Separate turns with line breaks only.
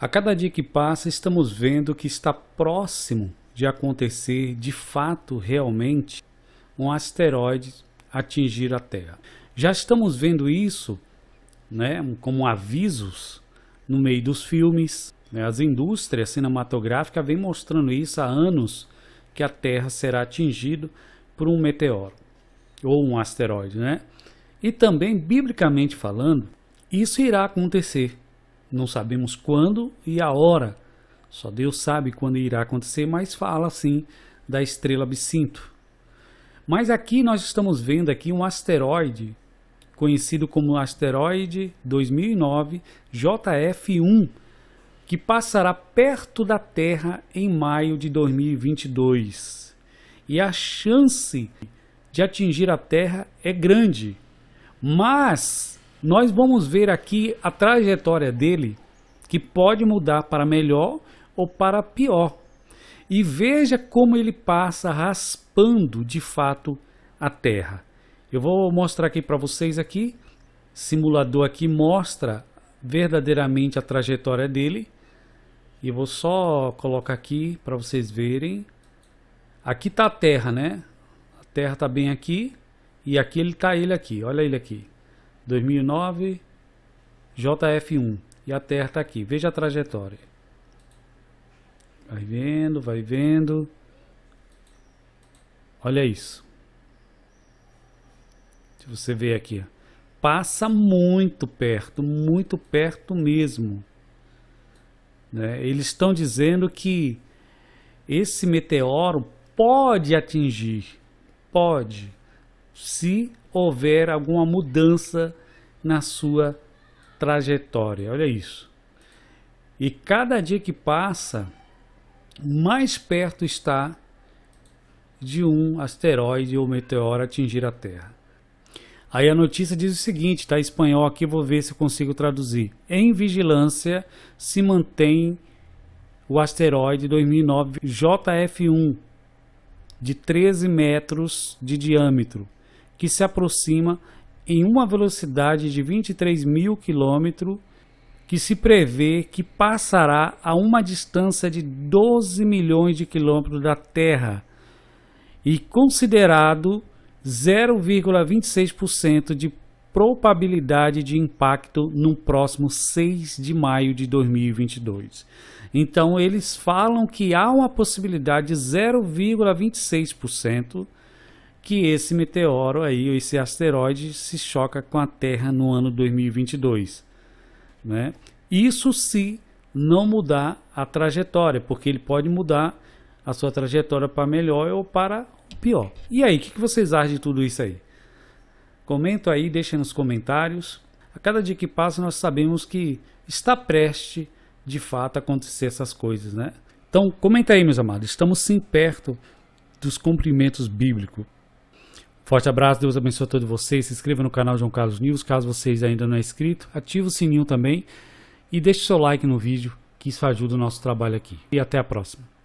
A cada dia que passa, estamos vendo que está próximo de acontecer, de fato, realmente, um asteroide atingir a Terra. Já estamos vendo isso né, como avisos no meio dos filmes. Né? As indústrias cinematográficas vêm mostrando isso há anos que a Terra será atingida por um meteoro ou um asteroide, né? E também biblicamente falando, isso irá acontecer. Não sabemos quando e a hora. Só Deus sabe quando irá acontecer, mas fala assim da estrela Bicinto. Mas aqui nós estamos vendo aqui um asteroide conhecido como asteroide 2009 JF1, que passará perto da Terra em maio de 2022. E a chance de atingir a Terra é grande. Mas nós vamos ver aqui a trajetória dele que pode mudar para melhor ou para pior. E veja como ele passa raspando de fato a terra. Eu vou mostrar aqui para vocês aqui, simulador aqui mostra verdadeiramente a trajetória dele. E vou só colocar aqui para vocês verem. Aqui está a terra, né? A terra está bem aqui e aqui ele está ele aqui, olha ele aqui. 2009, JF1. E a Terra está aqui. Veja a trajetória. Vai vendo, vai vendo. Olha isso. Se você vê aqui, ó. passa muito perto, muito perto mesmo. Né? Eles estão dizendo que esse meteoro pode atingir, pode se houver alguma mudança na sua trajetória. Olha isso. E cada dia que passa, mais perto está de um asteroide ou meteoro atingir a Terra. Aí a notícia diz o seguinte, tá em espanhol aqui, vou ver se consigo traduzir. Em vigilância se mantém o asteroide 2009 JF1 de 13 metros de diâmetro, que se aproxima em uma velocidade de 23 mil quilômetros, que se prevê que passará a uma distância de 12 milhões de quilômetros da Terra e considerado 0,26% de probabilidade de impacto no próximo 6 de maio de 2022. Então eles falam que há uma possibilidade de 0,26% que esse meteoro aí, ou esse asteroide, se choca com a Terra no ano 2022. Né? Isso se não mudar a trajetória, porque ele pode mudar a sua trajetória para melhor ou para pior. E aí, o que, que, vocês acham de tudo isso aí? Comenta aí, deixa nos comentários. A cada dia que passa, nós sabemos que está prestes, de fato, a acontecer essas coisas, né? Então, comenta aí, meus amados. Estamos sim perto dos cumprimentos bíblicos. Forte abraço, Deus abençoe a todos vocês. Se inscreva no canal João Carlos News, caso vocês ainda não é inscrito. Ative o sininho também e deixe seu like no vídeo, que isso ajuda o nosso trabalho aqui. E até a próxima.